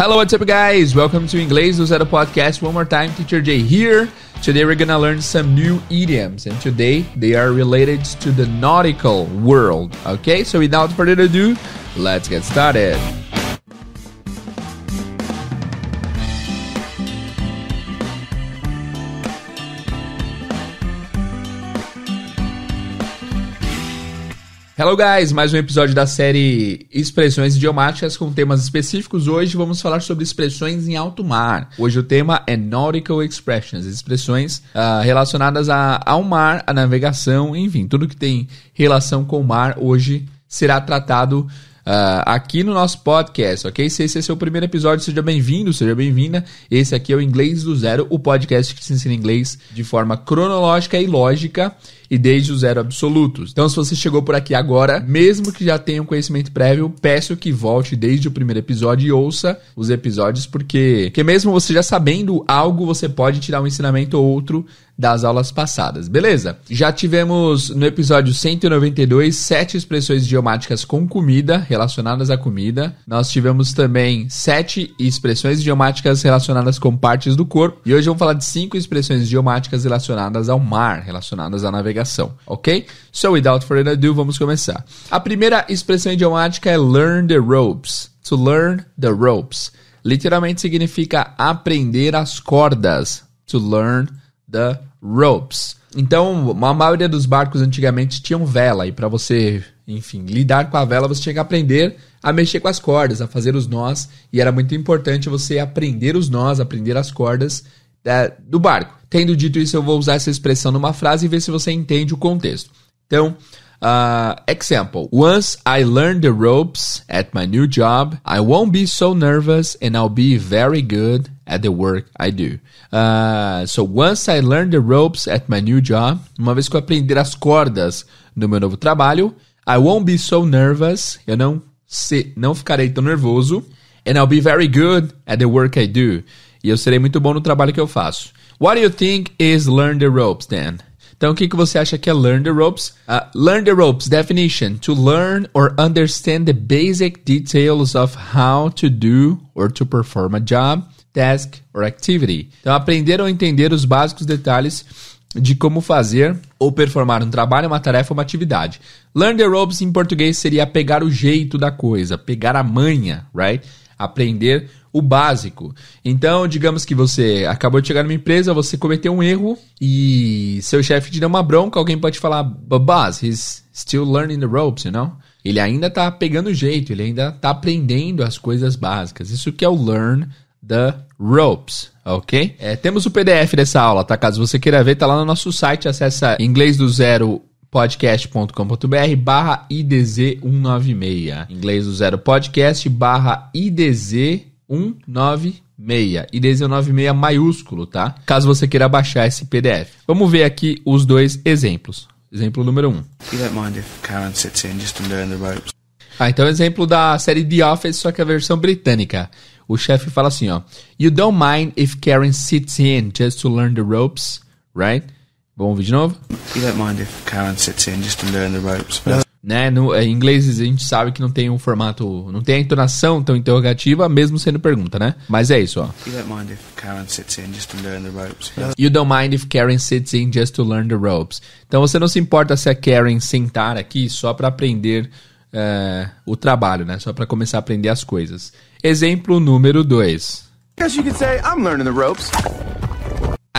Hello, what's up, guys? Welcome to Inglês do Zero podcast. One more time, Teacher Jay here. Today we're gonna learn some new idioms, and today they are related to the nautical world. Okay, so without further ado, let's get started. Hello guys, mais um episódio da série Expressões Idiomáticas com temas específicos. Hoje vamos falar sobre expressões em alto mar. Hoje o tema é Nautical Expressions, expressões uh, relacionadas a, ao mar, à navegação, enfim, tudo que tem relação com o mar hoje será tratado uh, aqui no nosso podcast, ok? Se esse é seu primeiro episódio, seja bem-vindo, seja bem-vinda. Esse aqui é o Inglês do Zero, o podcast que te ensina inglês de forma cronológica e lógica e desde o zero absolutos. Então, se você chegou por aqui agora, mesmo que já tenha um conhecimento prévio, peço que volte desde o primeiro episódio e ouça os episódios, porque, porque mesmo você já sabendo algo, você pode tirar um ensinamento ou outro das aulas passadas, beleza? Já tivemos no episódio 192 sete expressões idiomáticas com comida, relacionadas à comida. Nós tivemos também sete expressões idiomáticas relacionadas com partes do corpo. E hoje vamos falar de cinco expressões idiomáticas relacionadas ao mar, relacionadas à navegação, ok? So, without further ado, vamos começar. A primeira expressão idiomática é learn the ropes. To learn the ropes. Literalmente significa aprender as cordas. To learn the ropes. Então, a maioria dos barcos antigamente tinham vela, e para você, enfim, lidar com a vela, você tinha que aprender a mexer com as cordas, a fazer os nós, e era muito importante você aprender os nós, aprender as cordas da, é, do barco. Tendo dito isso, eu vou usar essa expressão numa frase e ver se você entende o contexto. Então, Uh, example: Once I learn the ropes at my new job, I won't be so nervous and I'll be very good at the work I do. Uh, so once I learn the ropes at my new job, uma vez que eu aprender as cordas no meu novo trabalho, I won't be so nervous. Eu não se, não ficarei tão nervoso. And I'll be very good at the work I do. E eu serei muito bom no trabalho que eu faço. What do you think is learn the ropes, then? Então, o que, que você acha que é learn the ropes? Uh, learn the ropes definition: to learn or understand the basic details of how to do or to perform a job, task or activity. Então, aprender ou entender os básicos detalhes de como fazer ou performar um trabalho, uma tarefa, uma atividade. Learn the ropes em português seria pegar o jeito da coisa, pegar a manha, right? Aprender o básico. Então, digamos que você acabou de chegar numa empresa, você cometeu um erro e seu chefe te deu uma bronca, alguém pode falar, Babaz, he's still learning the ropes, you know? Ele ainda tá pegando jeito, ele ainda tá aprendendo as coisas básicas. Isso que é o learn the ropes, ok? É, temos o PDF dessa aula, tá? Caso você queira ver, tá lá no nosso site, acessa inglês do zero podcast.com.br barra IDZ196. Inglês do zero podcast barra IDZ196. 196. E 196 maiúsculo, tá? Caso você queira baixar esse PDF. Vamos ver aqui os dois exemplos. Exemplo número 1. Um. Ah, então é exemplo da série The Office, só que é a versão britânica. O chefe fala assim, ó. You don't mind if Karen sits in just to learn the ropes, right? Vamos ouvir de novo? You don't mind if Karen sits in just to learn the ropes né? No, é, em inglês a gente sabe que não tem um formato, não tem a entonação tão interrogativa, mesmo sendo pergunta, né? Mas é isso, ó. You don't mind if Karen sits in just to learn the ropes. Então você não se importa se a Karen sentar aqui só para aprender é, o trabalho, né? Só para começar a aprender as coisas. Exemplo número 2. Guess you could say I'm learning the ropes.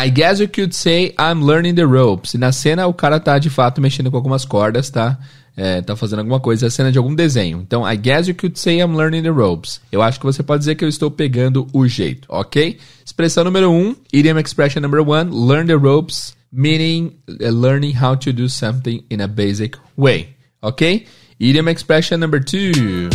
I guess you could say I'm learning the ropes. E na cena o cara tá de fato mexendo com algumas cordas, tá? é, tá fazendo alguma coisa, é cena de algum desenho. Então, I guess you could say I'm learning the ropes. Eu acho que você pode dizer que eu estou pegando o jeito, ok? Expressão número 1, um, idiom expression number 1, learn the ropes, meaning uh, learning how to do something in a basic way, ok? Idiom expression number 2.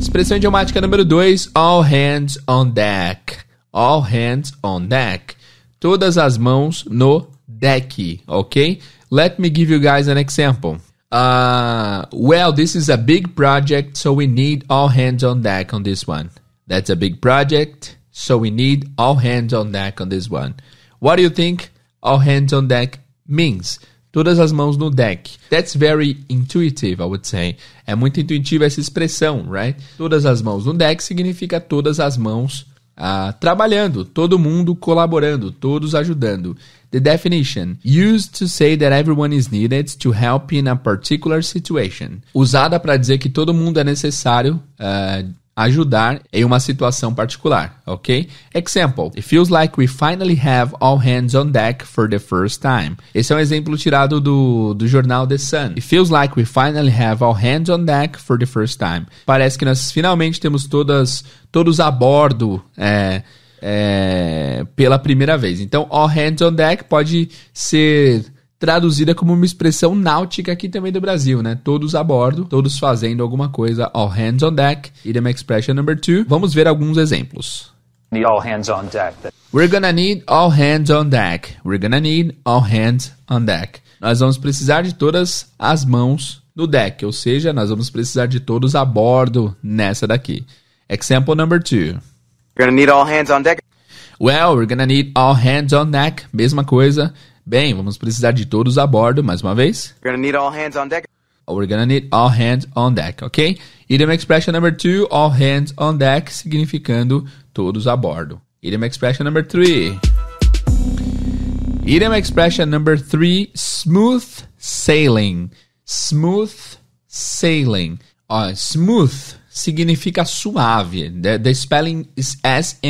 Expressão idiomática número 2, all hands on deck. All hands on deck. Todas as mãos no deck, ok? Let me give you guys an example. Uh, well, this is a big project, so we need all hands on deck on this one. That's a big project, so we need all hands on deck on this one. What do you think all hands on deck means? Todas as mãos no deck. That's very intuitive, I would say. É muito intuitiva essa expressão, right? Todas as mãos no deck significa todas as mãos Ah, trabalhando, todo mundo colaborando, todos ajudando. The definition used to say that everyone is needed to help in a particular situation. Usada para dizer que todo mundo é necessário uh, ajudar em uma situação particular, ok? Example: It feels like we finally have all hands on deck for the first time. Esse é um exemplo tirado do, do jornal The Sun. It feels like we finally have all hands on deck for the first time. Parece que nós finalmente temos todas todos a bordo. É, é, pela primeira vez. Então, all hands on deck pode ser traduzida como uma expressão náutica aqui também do Brasil, né? Todos a bordo, todos fazendo alguma coisa. All hands on deck. Idiom expression number two. Vamos ver alguns exemplos. Need all hands on deck. We're gonna need all hands on deck. We're gonna need all hands on deck. Nós vamos precisar de todas as mãos no deck, ou seja, nós vamos precisar de todos a bordo nessa daqui. Example number two. We're gonna need all hands on deck. Well, we're gonna need all hands on deck. Mesma coisa. Bem, vamos precisar de todos a bordo mais uma vez. We're gonna need all hands on deck. Oh, we're gonna need all hands on deck, ok? Idiom expression number two, all hands on deck, significando todos a bordo. Idiom expression number three. Idiom expression number three, smooth sailing. Smooth sailing. Ó, smooth significa suave. The, the spelling is S-M-O-O-T-H.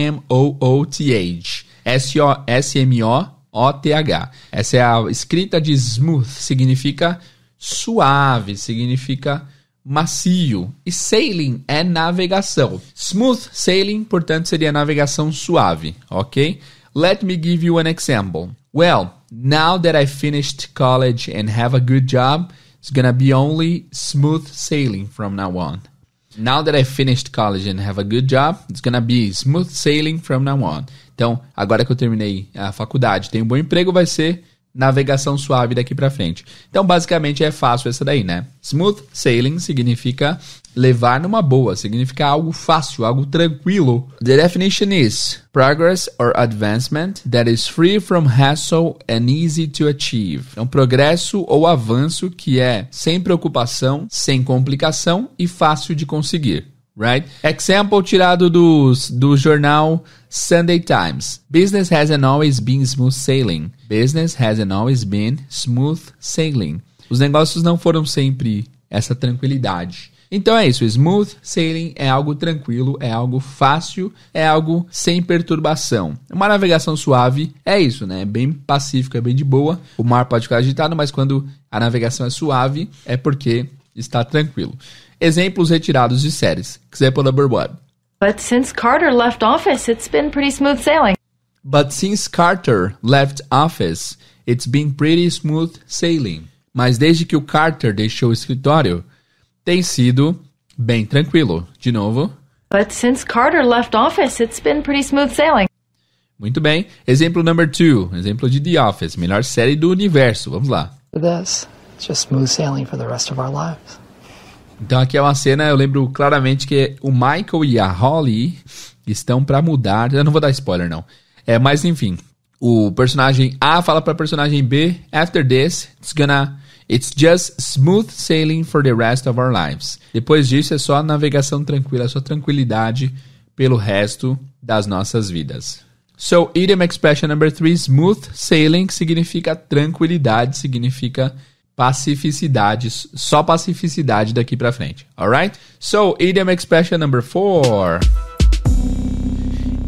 S-O-S-M-O o-T-H. Essa é a escrita de smooth, significa suave, significa macio. E sailing é navegação. Smooth sailing, portanto, seria navegação suave, ok? Let me give you an example. Well, now that I finished college and have a good job, it's gonna be only smooth sailing from now on. Now that I finished college and have a good job, it's gonna be smooth sailing from now on. Então, agora que eu terminei a faculdade, tenho um bom emprego, vai ser navegação suave daqui para frente. Então, basicamente é fácil essa daí, né? Smooth sailing significa levar numa boa, significa algo fácil, algo tranquilo. The definition is progress or advancement that is free from hassle and easy to achieve. É um progresso ou avanço que é sem preocupação, sem complicação e fácil de conseguir. Right? Example tirado do, do jornal Sunday Times. Business hasn't always been smooth sailing. Business hasn't always been smooth sailing. Os negócios não foram sempre essa tranquilidade. Então é isso, smooth sailing é algo tranquilo, é algo fácil, é algo sem perturbação. Uma navegação suave é isso, né? É bem pacífico, é bem de boa. O mar pode ficar agitado, mas quando a navegação é suave, é porque está tranquilo. Exemplos retirados de séries. Example number one. But since Carter left office, it's been pretty smooth sailing. But since Carter left office, it's been pretty smooth sailing. Mas desde que o Carter deixou o escritório, tem sido bem tranquilo. De novo. But since Carter left office, it's been pretty smooth sailing. Muito bem. Exemplo number two. Exemplo de The Office, melhor série do universo. Vamos lá. This, just smooth sailing for the rest of our lives. Então aqui é uma cena, eu lembro claramente que o Michael e a Holly estão para mudar. Eu não vou dar spoiler não é, mas enfim, o personagem A fala para personagem B: After this, it's gonna It's just smooth sailing for the rest of our lives. Depois disso é só navegação tranquila, só tranquilidade pelo resto das nossas vidas. So, idiom expression number three, smooth sailing, que significa tranquilidade, significa pacificidade, só pacificidade daqui para frente. Alright? So, idiom expression number four.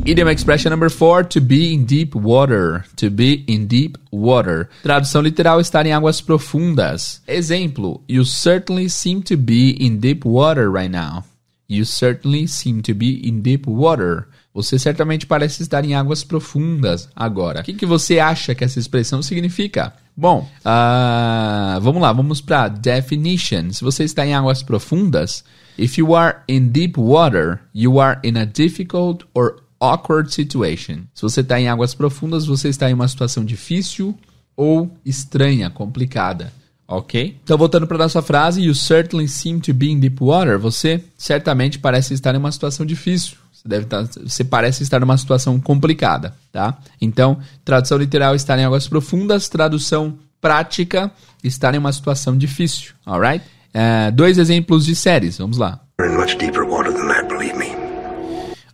Idiom expression number four, to be in deep water. To be in deep water. Tradução literal, estar em águas profundas. Exemplo, you certainly seem to be in deep water right now. You certainly seem to be in deep water. Você certamente parece estar em águas profundas agora. O que, que você acha que essa expressão significa? Bom, uh, vamos lá, vamos para definition. Se você está em águas profundas, if you are in deep water, you are in a difficult or awkward situation. Se você está em águas profundas, você está em uma situação difícil ou estranha, complicada. Ok? Então, voltando para a nossa frase, you certainly seem to be in deep water. Você certamente parece estar em uma situação difícil. Você, deve estar, tá, você parece estar uma situação complicada, tá? Então, tradução literal, estar em águas profundas. Tradução prática, estar em uma situação difícil. Alright? Uh, dois exemplos de séries, vamos lá. We're in much deeper water than that, believe me.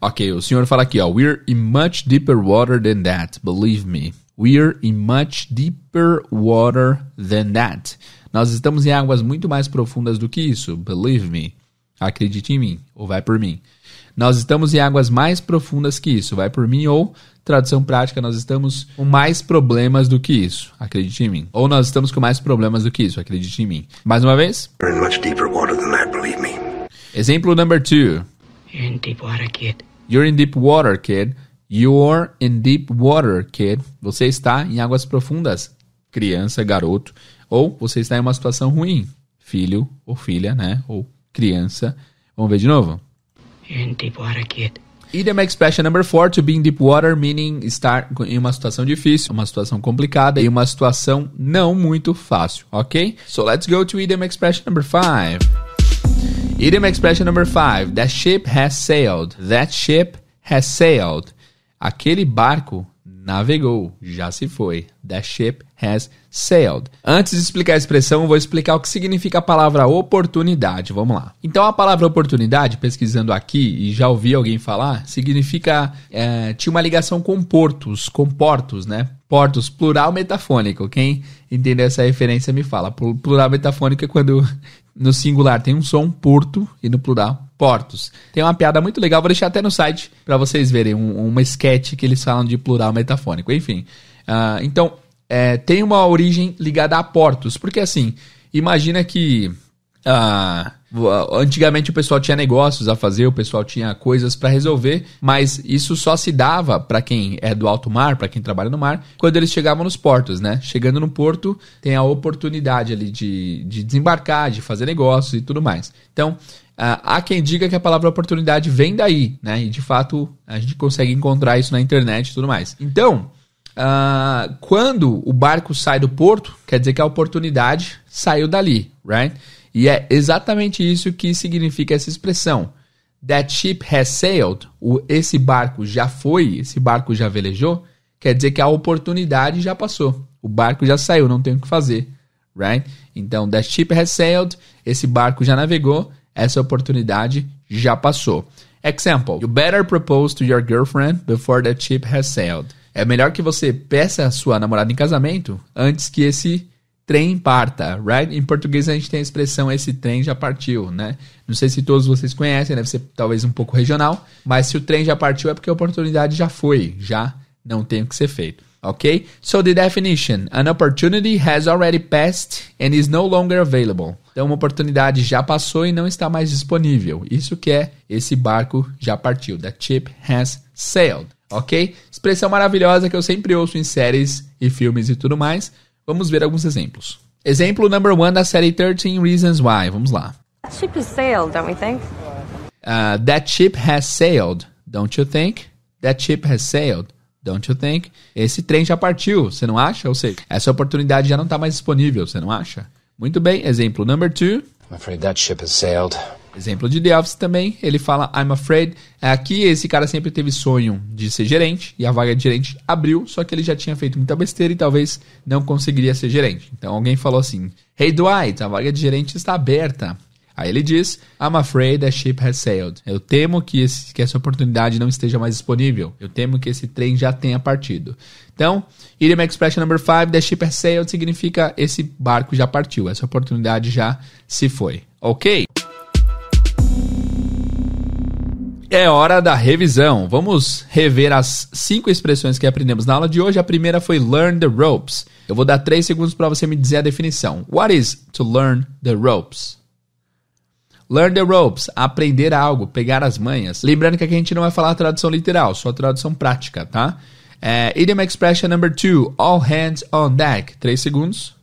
Ok, o senhor fala aqui, ó. We're in much deeper water than that, believe me. We're in much deeper water than that. Nós estamos em águas muito mais profundas do que isso, believe me. Acredite em mim, ou vai por mim. Nós estamos em águas mais profundas que isso, vai por mim, ou, tradução prática, nós estamos com mais problemas do que isso, acredite em mim. Ou nós estamos com mais problemas do que isso, acredite em mim. Mais uma vez. We're in much deeper water than that, believe me. Exemplo number two. You're in deep water, kid. You're in deep water, kid. You're in deep water, kid. Você está em águas profundas, criança, garoto. Ou você está em uma situação ruim, filho ou filha, né? Ou criança. Vamos ver de novo. You're in deep water, kid. Idiom expression number four, to be in deep water, meaning estar em uma situação difícil, uma situação complicada e uma situação não muito fácil, ok? So let's go to idiom expression number five. Idiom expression number five. That ship has sailed. That ship has sailed. Aquele barco navegou, já se foi. That ship has sailed. Antes de explicar a expressão, vou explicar o que significa a palavra oportunidade. Vamos lá. Então, a palavra oportunidade, pesquisando aqui e já ouvi alguém falar, significa é, tinha uma ligação com portos, com portos, né? Portos, plural metafônico. Quem entendeu essa referência me fala. Plural metafônico é quando no singular tem um som, porto, e no plural, portos. Tem uma piada muito legal, vou deixar até no site para vocês verem, um, uma sketch que eles falam de plural metafônico. Enfim, uh, então, é, tem uma origem ligada a portos, porque assim, imagina que uh, Antigamente o pessoal tinha negócios a fazer, o pessoal tinha coisas para resolver, mas isso só se dava para quem é do alto mar, para quem trabalha no mar, quando eles chegavam nos portos, né? Chegando no porto, tem a oportunidade ali de, de desembarcar, de fazer negócios e tudo mais. Então, há quem diga que a palavra oportunidade vem daí, né? E de fato a gente consegue encontrar isso na internet e tudo mais. Então, uh, quando o barco sai do porto, quer dizer que a oportunidade saiu dali, right? E é exatamente isso que significa essa expressão. That ship has sailed, o, esse barco já foi, esse barco já velejou, quer dizer que a oportunidade já passou. O barco já saiu, não tem o que fazer. Right? Então, that ship has sailed, esse barco já navegou, essa oportunidade já passou. Example: You better propose to your girlfriend before that ship has sailed. É melhor que você peça a sua namorada em casamento antes que esse trem parta, right? Em português a gente tem a expressão esse trem já partiu, né? Não sei se todos vocês conhecem, deve ser talvez um pouco regional, mas se o trem já partiu é porque a oportunidade já foi, já não tem o que ser feito. ok? So the definition, an opportunity has already passed and is no longer available. Então uma oportunidade já passou e não está mais disponível. Isso que é esse barco já partiu. The ship has sailed, ok? Expressão maravilhosa que eu sempre ouço em séries e filmes e tudo mais. Vamos ver alguns exemplos. Exemplo number one da série 13 Reasons Why. Vamos lá. That ship has sailed, don't we think? Uh, that ship has sailed, don't you think? That ship has sailed, don't you think? Esse trem já partiu, você não acha? Ou seja, essa oportunidade já não está mais disponível, você não acha? Muito bem, exemplo number two. I'm afraid that ship has sailed. Exemplo de The Office também, ele fala I'm afraid. É aqui esse cara sempre teve sonho de ser gerente e a vaga de gerente abriu, só que ele já tinha feito muita besteira e talvez não conseguiria ser gerente. Então alguém falou assim: Hey Dwight, a vaga de gerente está aberta. Aí ele diz: I'm afraid the ship has sailed. Eu temo que, esse, que essa oportunidade não esteja mais disponível. Eu temo que esse trem já tenha partido. Então, idiom expression number 5, the ship has sailed, significa esse barco já partiu, essa oportunidade já se foi. Ok? é hora da revisão. Vamos rever as cinco expressões que aprendemos na aula de hoje. A primeira foi learn the ropes. Eu vou dar três segundos para você me dizer a definição. What is to learn the ropes? Learn the ropes, aprender algo, pegar as manhas. Lembrando que aqui a gente não vai falar a tradução literal, só a tradução prática, tá? É, idiom expression number two, all hands on deck. Três segundos.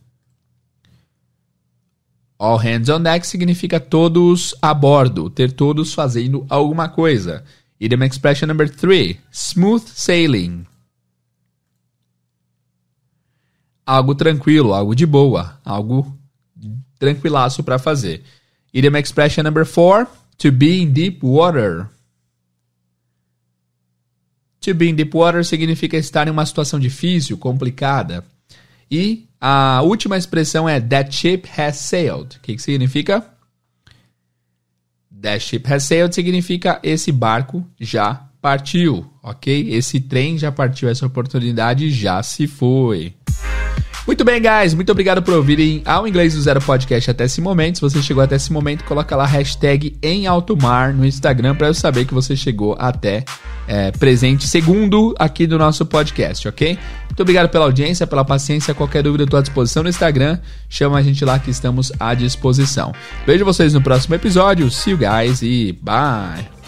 All hands on deck significa todos a bordo, ter todos fazendo alguma coisa. Idiom expression number three: smooth sailing. Algo tranquilo, algo de boa, algo tranquilaço para fazer. Idiom expression number four: to be in deep water. To be in deep water significa estar em uma situação difícil, complicada. E a última expressão é that ship has sailed. O que, que significa? That ship has sailed significa esse barco já partiu, ok? Esse trem já partiu, essa oportunidade já se foi. Muito bem, guys. Muito obrigado por ouvirem ao Inglês do Zero Podcast até esse momento. Se você chegou até esse momento, coloca lá hashtag em alto mar no Instagram para eu saber que você chegou até é, presente segundo aqui do nosso podcast, ok? Muito obrigado pela audiência, pela paciência. Qualquer dúvida, estou à disposição no Instagram. Chama a gente lá que estamos à disposição. Vejo vocês no próximo episódio. See you guys e bye!